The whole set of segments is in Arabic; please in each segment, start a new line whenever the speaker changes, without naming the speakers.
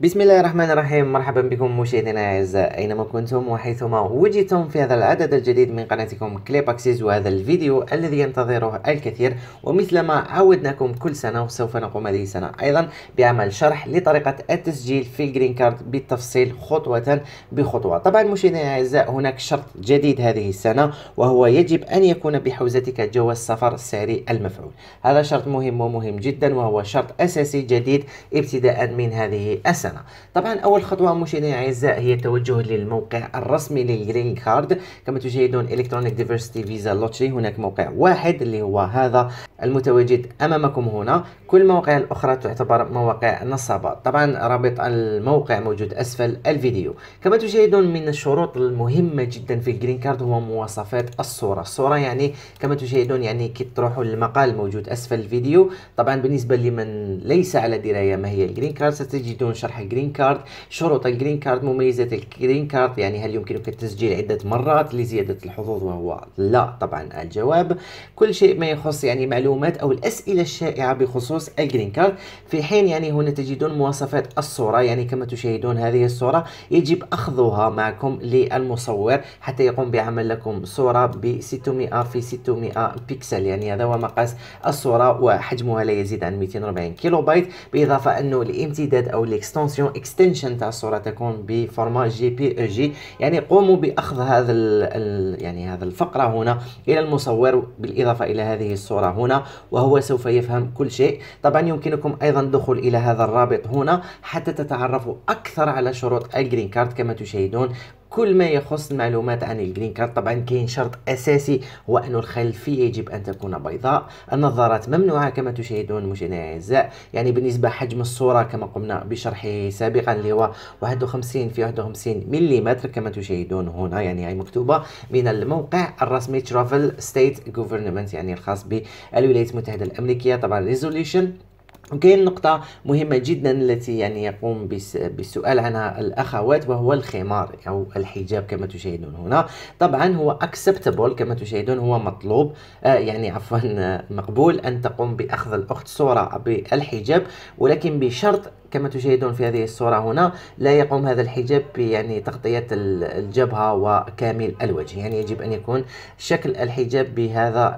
بسم الله الرحمن الرحيم مرحبا بكم مشاهدينا الاعزاء اينما كنتم وحيثما وجدتم في هذا العدد الجديد من قناتكم كليب اكسيز وهذا الفيديو الذي ينتظره الكثير ومثلما عودناكم كل سنه وسوف نقوم هذه السنه ايضا بعمل شرح لطريقه التسجيل في الجرين كارد بالتفصيل خطوه بخطوه طبعا مشاهدينا الاعزاء هناك شرط جديد هذه السنه وهو يجب ان يكون بحوزتك جواز سفر سعري المفعول هذا شرط مهم ومهم جدا وهو شرط اساسي جديد ابتداء من هذه السنه السنة طبعا أول خطوة مشاهدينا الأعزاء هي التوجه للموقع الرسمي للجرين كارد كما تشاهدون إلكترونيك ديفرستي فيزا لوتري هناك موقع واحد اللي هو هذا المتواجد أمامكم هنا كل المواقع الأخرى تعتبر مواقع نصابة طبعا رابط الموقع موجود أسفل الفيديو كما تشاهدون من الشروط المهمة جدا في الجرين كارد هو مواصفات الصورة الصورة يعني كما تشاهدون يعني كي تروحوا للمقال موجود أسفل الفيديو طبعا بالنسبة لمن ليس على دراية ما هي الجرين كارد ستجدون شرح جرين كارد شروط الجرين كارد مميزات الجرين كارد يعني هل يمكنك التسجيل عدة مرات لزيادة الحظوظ وهو لا طبعا الجواب كل شيء ما يخص يعني معلومات أو الأسئلة الشائعة بخصوص الجرين كارد في حين يعني هنا تجدون مواصفات الصورة يعني كما تشاهدون هذه الصورة يجب أخذها معكم للمصور حتى يقوم بعمل لكم صورة ب 600 في 600 بكسل يعني هذا هو مقاس الصورة وحجمها لا يزيد عن 240 كيلو بايت بالإضافة أنه الامتداد أو الاكستنس اكستنسيون اكستنشن تاع الصوره تكون بفورما جي بي او جي يعني قوموا باخذ هذا الـ الـ يعني هذا الفقره هنا الى المصور بالاضافه الى هذه الصوره هنا وهو سوف يفهم كل شيء طبعا يمكنكم ايضا الدخول الى هذا الرابط هنا حتى تتعرفوا اكثر على شروط الجرين كارد كما تشاهدون كل ما يخص المعلومات عن الجرين كارد طبعا كاين شرط اساسي هو أن الخلفيه يجب ان تكون بيضاء النظارات ممنوعه كما تشاهدون مشاهدينا الاعزاء يعني بالنسبه حجم الصوره كما قمنا بشرحه سابقا اللي هو 51 في 51 ملم كما تشاهدون هنا يعني هي مكتوبه من الموقع الرسمي ترافل ستيت جوفرنمنت يعني الخاص بالولايات المتحده الامريكيه طبعا ريزوليوشن كاين نقطة مهمة جدا التي يعني يقوم بالسؤال عنها الأخوات وهو الخمار أو الحجاب كما تشاهدون هنا طبعا هو acceptable كما تشاهدون هو مطلوب آه يعني عفوا آه، مقبول أن تقوم بأخذ الأخت صورة بالحجاب ولكن بشرط كما تشاهدون في هذه الصورة هنا لا يقوم هذا الحجاب يعني تغطية الجبهة وكامل الوجه يعني يجب أن يكون شكل الحجاب بهذا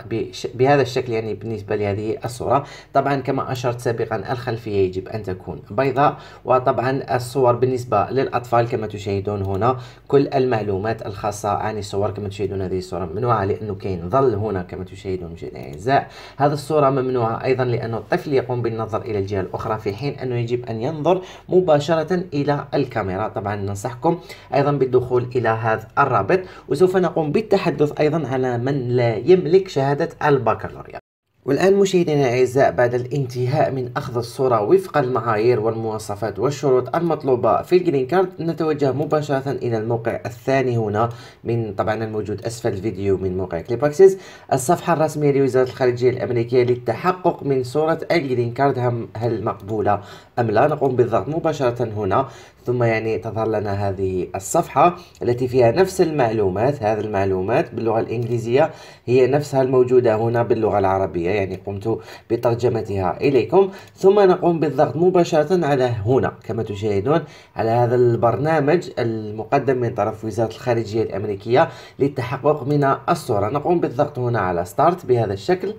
بهذا الشكل يعني بالنسبة لهذه الصورة طبعا كما أشرت سابقا الخلفية يجب أن تكون بيضاء وطبعا الصور بالنسبة للأطفال كما تشاهدون هنا كل المعلومات الخاصة عن الصور كما تشاهدون هذه الصورة ممنوعة لأنه كاين ظل هنا كما تشاهدون جميع الأعزاء هذه الصورة ممنوعة أيضا لأنه الطفل يقوم بالنظر إلى الجهة الأخرى في حين أنه يجب أن ينظر مباشرة إلى الكاميرا طبعا ننصحكم أيضا بالدخول إلى هذا الرابط وسوف نقوم بالتحدث أيضا على من لا يملك شهادة البكالوريا والآن مشاهدينا الأعزاء بعد الانتهاء من أخذ الصورة وفق المعايير والمواصفات والشروط المطلوبة في الجرين كارد نتوجه مباشرة إلى الموقع الثاني هنا من طبعا الموجود أسفل الفيديو من موقع كليباكسيز الصفحة الرسمية لوزارة الخارجية الأمريكية للتحقق من صورة الجرين كارد هل مقبولة أم لا نقوم بالضغط مباشرة هنا ثم يعني تظهر لنا هذه الصفحة التي فيها نفس المعلومات هذه المعلومات باللغة الإنجليزية هي نفسها الموجودة هنا باللغة العربية يعني قمت بترجمتها إليكم ثم نقوم بالضغط مباشرة على هنا كما تشاهدون على هذا البرنامج المقدم من طرف وزارة الخارجية الأمريكية للتحقق من الصورة نقوم بالضغط هنا على ستارت بهذا الشكل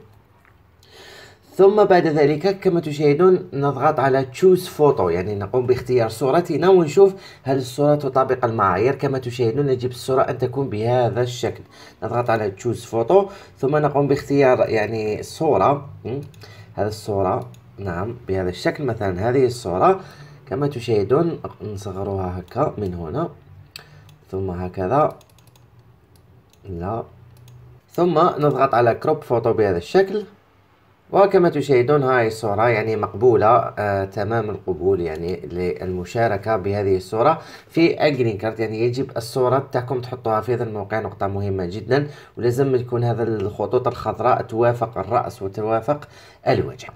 ثم بعد ذلك كما تشاهدون نضغط على choose photo يعني نقوم باختيار صورتنا ونشوف هل الصورة تطابق المعايير كما تشاهدون نجيب الصورة أن تكون بهذا الشكل نضغط على choose photo ثم نقوم باختيار يعني صورة هذه الصورة نعم بهذا الشكل مثلا هذه الصورة كما تشاهدون نصغرها هكا من هنا ثم هكذا لا ثم نضغط على كروب فوتو بهذا الشكل وكما تشاهدون هاي الصورة يعني مقبولة آه تمام القبول يعني للمشاركة بهذه الصورة في الجرين كارد يعني يجب الصورة تاعكم تحطوها في هذا الموقع نقطة مهمة جدا ولازم تكون هذا الخطوط الخضراء توافق الرأس وتوافق الوجه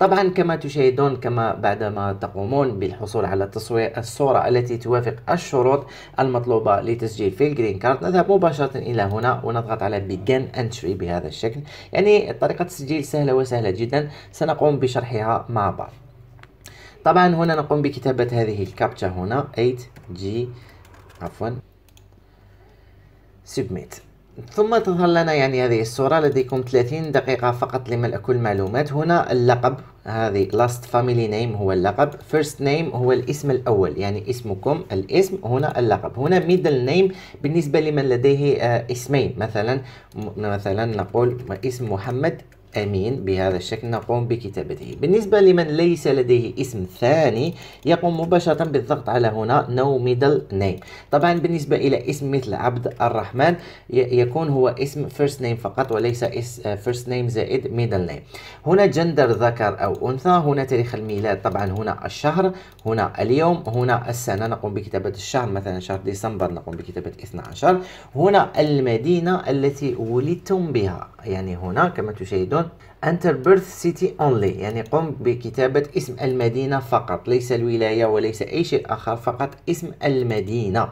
طبعا كما تشاهدون كما بعدما تقومون بالحصول على تصوير الصورة التي توافق الشروط المطلوبة لتسجيل في الجرين كارد نذهب مباشرة إلى هنا ونضغط على Begin Entry بهذا الشكل يعني طريقة التسجيل سهلة وسهلة جدا سنقوم بشرحها مع بعض طبعا هنا نقوم بكتابة هذه الكابتشا هنا 8G عفوا Submit ثم تظهر لنا يعني هذه الصورة لديكم 30 دقيقة فقط لملء كل معلومات هنا اللقب هذه last family name هو اللقب first name هو الاسم الأول يعني اسمكم الاسم هنا اللقب هنا middle name بالنسبة لمن لديه آه، اسمين مثلا مثلا نقول اسم محمد أمين بهذا الشكل نقوم بكتابته بالنسبة لمن ليس لديه اسم ثاني يقوم مباشرة بالضغط على هنا no middle name طبعا بالنسبة إلى اسم مثل عبد الرحمن يكون هو اسم first name فقط وليس اسم آه، first name زائد middle name هنا جندر ذكر أو أنثى هنا تاريخ الميلاد طبعا هنا الشهر هنا اليوم هنا السنة نقوم بكتابة الشهر مثلا شهر ديسمبر نقوم بكتابة 12 هنا المدينة التي ولدتم بها يعني هنا كما تشاهدون انتر بيرث سيتي اونلي يعني قم بكتابة اسم المدينة فقط ليس الولاية وليس اي شيء اخر فقط اسم المدينة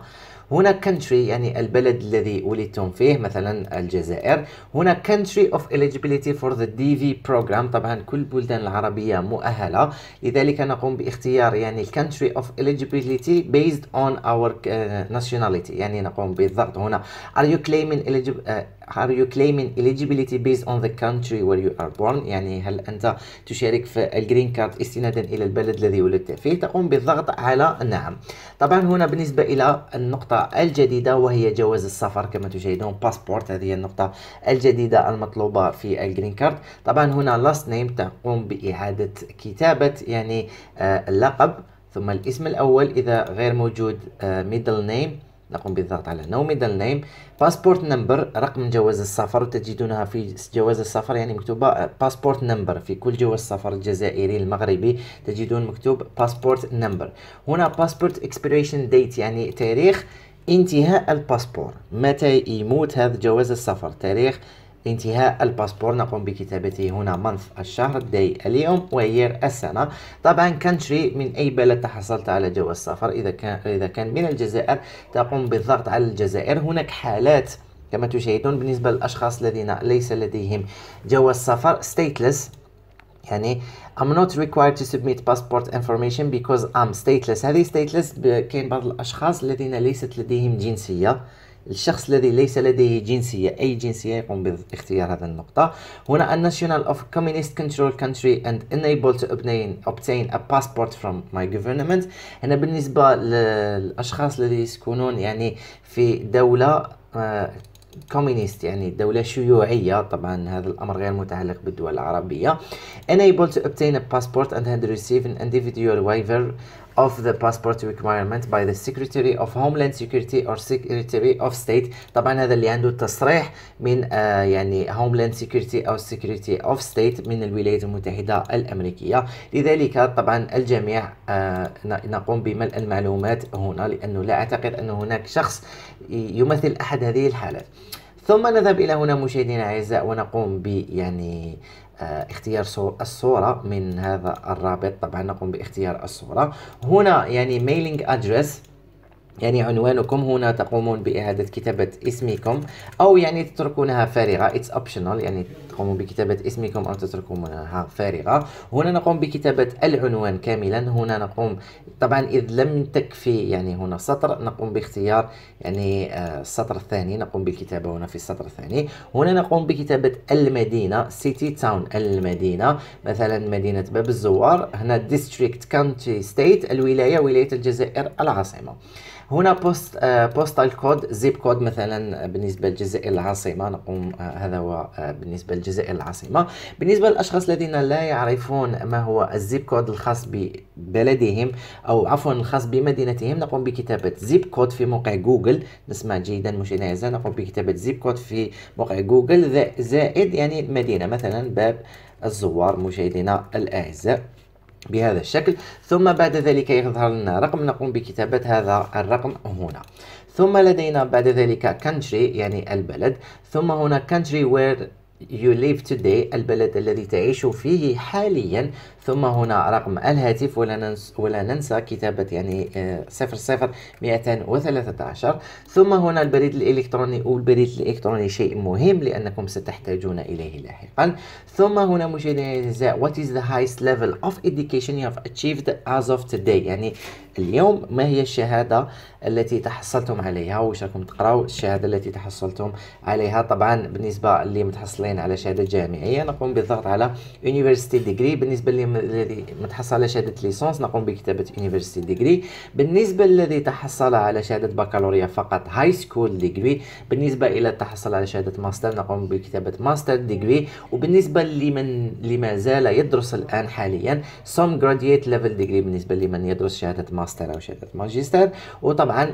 هنا country يعني البلد الذي ولدتم فيه مثلا الجزائر هنا country of eligibility for the DV program طبعا كل البلدان العربية مؤهلة لذلك نقوم باختيار يعني country of eligibility based on our uh, nationality يعني نقوم بالضغط هنا are you claiming eligible uh, are you claiming eligibility based on the country where you are born يعني هل انت تشارك في الجرين كارد استنادا الى البلد الذي ولدت فيه تقوم بالضغط على نعم طبعا هنا بالنسبه الى النقطه الجديده وهي جواز السفر كما تشاهدون باسبورت هذه النقطه الجديده المطلوبه في الجرين كارد طبعا هنا لاست نيم تقوم باعاده كتابه يعني آه، اللقب ثم الاسم الاول اذا غير موجود ميدل آه، نيم نقوم بالضغط على هنا وميدل نيم باسبورت نمبر رقم جواز السفر تجدونها في جواز السفر يعني مكتوبه آه، باسبورت نمبر في كل جواز السفر الجزائري المغربي تجدون مكتوب باسبورت نمبر هنا باسبورت اكسبيريشن ديت يعني تاريخ انتهاء الباسبور متى يموت هذا جواز السفر تاريخ انتهاء الباسبور نقوم بكتابته هنا month الشهر day اليوم وير السنة طبعا country من أي بلد تحصلت على جواز السفر إذا كان إذا كان من الجزائر تقوم بالضغط على الجزائر هناك حالات كما تشاهدون بالنسبة للأشخاص الذين ليس لديهم جواز سفر stateless يعني I'm not required to submit passport information because I'm stateless هذه stateless كاين بعض الأشخاص الذين ليست لديهم جنسية الشخص الذي ليس لديه جنسية أي جنسية يقوم باختيار هذا النقطة هنا a national of communist control country and unable to obtain, obtain a passport from my government هنا بالنسبة للأشخاص الذي يسكنون يعني في دولة كومينيست آه، يعني دولة شيوعية طبعا هذا الأمر غير متعلق بالدول العربية unable to obtain a passport and had received an individual waiver of the passport requirement by the Secretary of Homeland Security or Secretary of State طبعا هذا اللي عنده التصريح من آه يعني Homeland Security أو Security of State من الولايات المتحدة الأمريكية لذلك طبعا الجميع آه نقوم بملء المعلومات هنا لأنه لا أعتقد أن هناك شخص يمثل أحد هذه الحالات ثم نذهب الى هنا مشاهدينا الاعزاء ونقوم ب يعني آه اختيار صور الصورة من هذا الرابط طبعا نقوم باختيار الصورة هنا يعني ميلينج ادريس يعني عنوانكم هنا تقومون بإعادة كتابة اسمكم أو يعني تتركونها فارغة اتس اوبشنال يعني تقوموا بكتابة اسمكم أو تتركونها فارغة هنا نقوم بكتابة العنوان كاملا هنا نقوم طبعا إذ لم تكفي يعني هنا سطر نقوم باختيار يعني السطر آه، الثاني نقوم بالكتابة هنا في السطر الثاني هنا نقوم بكتابة المدينة سيتي تاون المدينة مثلا مدينة باب الزوار هنا ديستريكت كانتي ستيت الولاية ولاية الجزائر العاصمة هنا بوست آه بوستال كود زيب كود مثلا بالنسبة للجزائر العاصمة نقوم آه هذا هو آه بالنسبة للجزائر الجزائر العاصمة بالنسبة للأشخاص الذين لا يعرفون ما هو الزيب كود الخاص ببلدهم أو عفوا الخاص بمدينتهم نقوم بكتابة زيب كود في موقع جوجل نسمع جيدا مشاهدينا الأعزاء نقوم بكتابة زيب كود في موقع جوجل زائد يعني مدينة مثلا باب الزوار مشاهدينا الأعزاء بهذا الشكل ثم بعد ذلك يظهر لنا رقم نقوم بكتابة هذا الرقم هنا ثم لدينا بعد ذلك country يعني البلد ثم هنا country where you live today البلد الذي تعيش فيه حاليا ثم هنا رقم الهاتف ولا ننسى, ولا ننسى كتابة يعني 00213 آه، ثم هنا البريد الإلكتروني والبريد الإلكتروني شيء مهم لأنكم ستحتاجون إليه لاحقا ثم هنا مشاهدينا الأعزاء what is the highest level of education you have achieved as of today يعني اليوم ما هي الشهادة التي تحصلتم عليها واش راكم تقراو الشهادة التي تحصلتم عليها طبعا بالنسبة اللي متحصلين على شهادة جامعية نقوم بالضغط على university degree بالنسبة اللي الذي ما تحصل على شهاده ليسونس نقوم بكتابه يونيفرسيتي ديجري بالنسبه للذي تحصل على شهاده بكالوريا فقط هاي سكول ديجري بالنسبه الى تحصل على شهاده ماستر نقوم بكتابه ماستر ديجري وبالنسبه لمن لما زال يدرس الان حاليا سوم جراديويت ليفل ديجري بالنسبه لمن يدرس شهاده ماستر او شهاده ماجستير وطبعا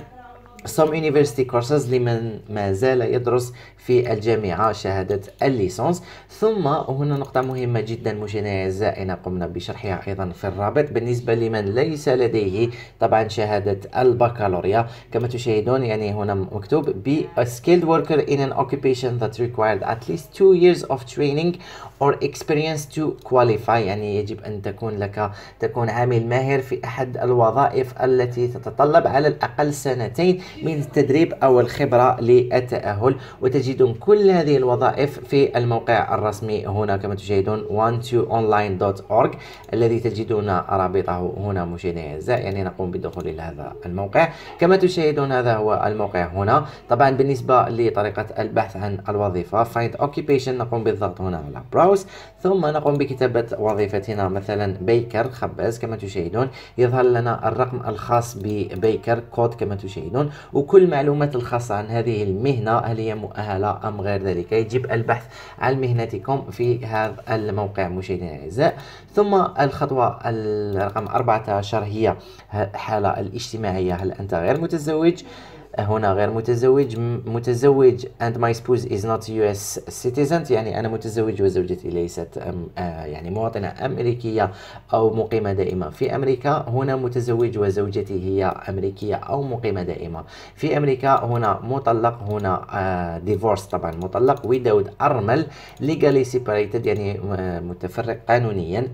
some university courses لمن ما زال يدرس في الجامعة شهادة الليسونس ثم هنا نقطة مهمة جدا مشاهدينا الأعزاء قمنا بشرحها أيضا في الرابط بالنسبة لمن ليس لديه طبعا شهادة البكالوريا كما تشاهدون يعني هنا مكتوب be a skilled worker in an occupation that required at least two years of training or experience to qualify يعني يجب أن تكون لك تكون عامل ماهر في أحد الوظائف التي تتطلب على الأقل سنتين من التدريب أو الخبرة للتأهل وتجدون كل هذه الوظائف في الموقع الرسمي هنا كما تشاهدون one2online.org الذي تجدون رابطه هنا مشاهدينا الأعزاء يعني نقوم بالدخول إلى هذا الموقع كما تشاهدون هذا هو الموقع هنا طبعا بالنسبة لطريقة البحث عن الوظيفة find occupation نقوم بالضغط هنا على browse ثم نقوم بكتابة وظيفتنا مثلا بيكر خباز كما تشاهدون يظهر لنا الرقم الخاص ببيكر كود كما تشاهدون وكل المعلومات الخاصة عن هذه المهنة هل هي مؤهلة أم غير ذلك يجب البحث عن مهنتكم في هذا الموقع مشاهدينا الأعزاء ثم الخطوة الرقم 14 هي الحالة الاجتماعية هل أنت غير متزوج هنا غير متزوج متزوج and my spouse is not US citizen يعني أنا متزوج وزوجتي ليست أم آه، يعني مواطنة أمريكية أو مقيمة دائمة في أمريكا هنا متزوج وزوجتي هي أمريكية أو مقيمة دائمة في أمريكا هنا مطلق هنا ديفورس آه، طبعا مطلق without أرمل legally separated يعني آه، متفرق قانونيا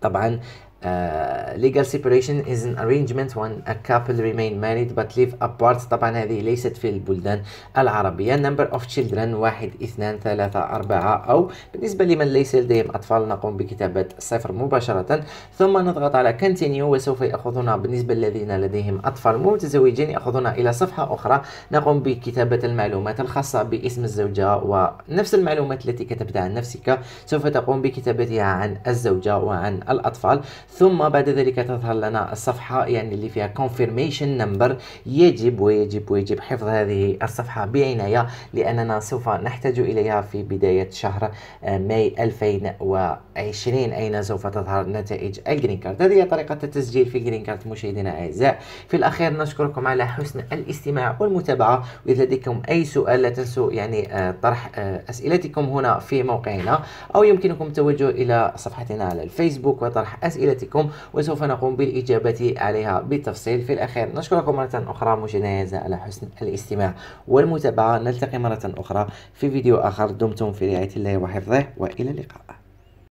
طبعا Uh, legal separation is an arrangement when a couple remain married but live apart طبعا هذه ليست في البلدان العربية number of children واحد اثنان ثلاثة أربعة أو بالنسبة لمن ليس لديهم أطفال نقوم بكتابة صفر مباشرة ثم نضغط على continue وسوف يأخذنا بالنسبة للذين لديهم أطفال متزوجين يأخذنا إلى صفحة أخرى نقوم بكتابة المعلومات الخاصة باسم الزوجة ونفس المعلومات التي كتبتها عن نفسك سوف تقوم بكتابتها عن الزوجة وعن الأطفال ثم بعد ذلك تظهر لنا الصفحة يعني اللي فيها كونفيرميشن نمبر يجب ويجب ويجب حفظ هذه الصفحة بعناية لأننا سوف نحتاج إليها في بداية شهر آه، ماي 2020 أين سوف تظهر نتائج الجرين كارد هذه هي طريقة التسجيل في جرين كارد مشاهدينا أعزاء في الأخير نشكركم على حسن الاستماع والمتابعة وإذا لديكم أي سؤال لا تنسوا يعني آه، طرح آه، أسئلتكم هنا في موقعنا أو يمكنكم التوجه إلى صفحتنا على الفيسبوك وطرح أسئلة أسئلتكم وسوف نقوم بالإجابة عليها بالتفصيل في الأخير نشكركم مرة أخرى مشاهدينا على حسن الاستماع والمتابعة نلتقي مرة أخرى في فيديو آخر دمتم في رعاية الله وحفظه وإلى اللقاء